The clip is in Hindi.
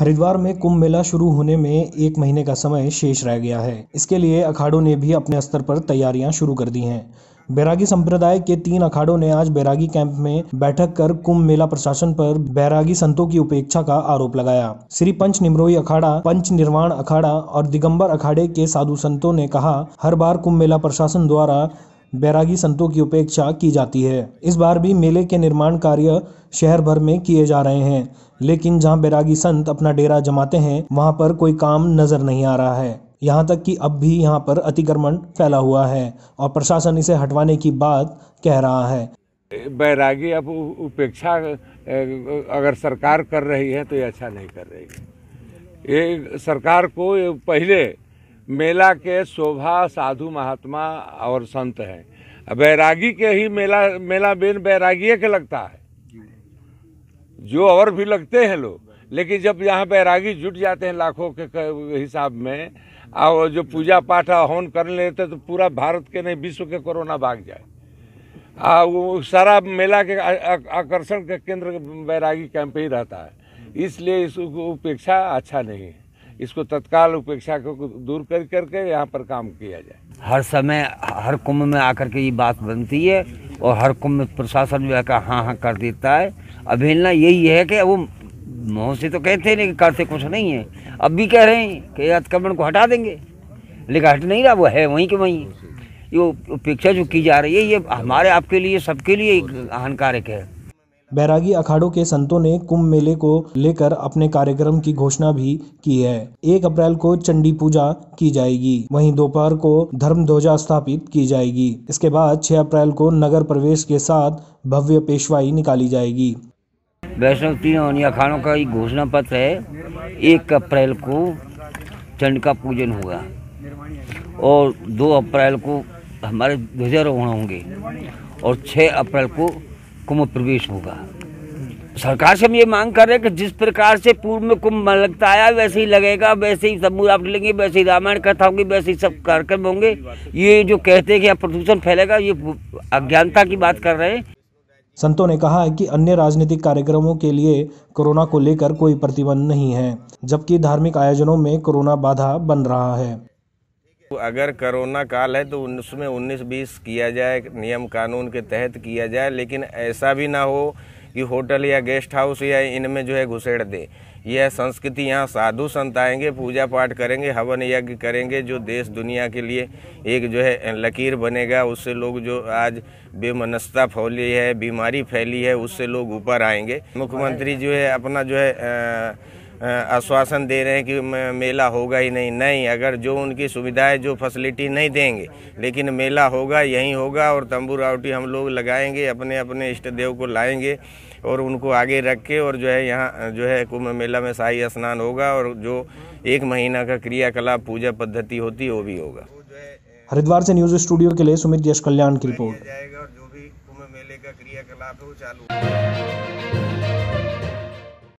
हरिद्वार में कुंभ मेला शुरू होने में एक महीने का समय शेष रह गया है इसके लिए अखाड़ों ने भी अपने स्तर पर तैयारियां शुरू कर दी हैं बैरागी संप्रदाय के तीन अखाड़ों ने आज बैरागी कैंप में बैठक कर कुंभ मेला प्रशासन पर बैरागी संतों की उपेक्षा का आरोप लगाया श्री पंच निमरोई अखाड़ा पंच निर्वाण अखाड़ा और दिगंबर अखाड़े के साधु संतों ने कहा हर बार कुंभ मेला प्रशासन द्वारा बैरागी संतों की उपेक्षा की जाती है इस बार भी मेले के निर्माण कार्य शहर भर में किए जा रहे हैं लेकिन जहां बैरागी संत अपना डेरा जमाते हैं वहां पर कोई काम नजर नहीं आ रहा है यहाँ तक कि अब भी यहाँ पर अतिक्रमण फैला हुआ है और प्रशासन इसे हटवाने की बात कह रहा है बैरागी अब उपेक्षा अगर सरकार कर रही है तो ये अच्छा नहीं कर रही ये सरकार को पहले मेला के शोभा साधु महात्मा और संत हैं बैरागी के ही मेला मेला बेन बैरागिए के लगता है जो और भी लगते हैं लोग लेकिन जब यहाँ बैरागी जुट जाते हैं लाखों के हिसाब में और जो पूजा पाठ हवन कर लेते तो पूरा भारत के नहीं विश्व के कोरोना भाग जाए आ वो सारा मेला के आकर्षण का केंद्र बैरागी कैंप ही रहता है इसलिए इस उपेक्षा अच्छा नहीं है इसको तत्काल उपेक्षा को दूर कर करके यहाँ पर काम किया जाए हर समय हर कुंभ में आकर के ये बात बनती है और हर कुंभ में प्रशासन जो है हाँ हाँ कर देता है अवहेलना यही है कि वो मुँह से तो कहते नहीं कि करते कुछ नहीं है अब भी कह रहे हैं कि अतिक्रमण को हटा देंगे लेकिन हट नहीं रहा वो है वहीं के वहीं ये उपेक्षा जो की जा रही है ये हमारे आपके लिए सबके लिए हानिकारक है बैरागी अखाड़ों के संतों ने कुंभ मेले को लेकर अपने कार्यक्रम की घोषणा भी की है एक अप्रैल को चंडी पूजा की जाएगी वहीं दोपहर को धर्म ध्वजा स्थापित की जाएगी इसके बाद 6 अप्रैल को नगर प्रवेश के साथ भव्य पेशवाई निकाली जाएगी वैष्णव तीन अखाड़ों का एक घोषणा पत्र है एक अप्रैल को चंड का पूजन होगा और दो अप्रैल को हमारे ध्वजारोहण होंगे और छः अप्रैल को कुंभ प्रवेश होगा सरकार से हम ये मांग कर रहे हैं कि जिस प्रकार से पूर्व में कुंभ लगता आया वैसे ही लगेगा वैसे ही सब आप लेंगे वैसे ही रामायण कथा होगी वैसे ही सब कार्यक्रम होंगे ये जो कहते हैं कि यहाँ प्रदूषण फैलेगा ये अज्ञानता की बात कर रहे हैं संतों ने कहा है कि अन्य राजनीतिक कार्यक्रमों के लिए कोरोना को लेकर कोई प्रतिबंध नहीं है जबकि धार्मिक आयोजनों में कोरोना बाधा बन रहा है अगर कोरोना काल है तो उसमें उन्नीस बीस किया जाए नियम कानून के तहत किया जाए लेकिन ऐसा भी ना हो कि होटल या गेस्ट हाउस या इनमें जो है घुसेड़ दे यह संस्कृति यहाँ साधु संत आएंगे पूजा पाठ करेंगे हवन यज्ञ करेंगे जो देश दुनिया के लिए एक जो है लकीर बनेगा उससे लोग जो आज बेमनस्ता फैली है बीमारी फैली है उससे लोग ऊपर आएंगे मुख्यमंत्री जो है अपना जो है आ, आश्वासन दे रहे हैं कि मेला होगा ही नहीं नहीं अगर जो उनकी सुविधाएं जो फैसिलिटी नहीं देंगे लेकिन मेला होगा यहीं होगा और तंबू रावटी हम लोग लगाएंगे अपने अपने इष्ट देव को लाएंगे और उनको आगे रख के और जो है यहाँ जो है कुंभ मेला में शाही स्नान होगा और जो एक महीना का क्रियाकलाप पूजा पद्धति होती वो भी होगा हरिद्वार से न्यूज स्टूडियो के लिए सुमित यश कल्याण की रिपोर्ट जाएगा और जो भी कुंभ मेले का क्रियाकलाप है वो चालू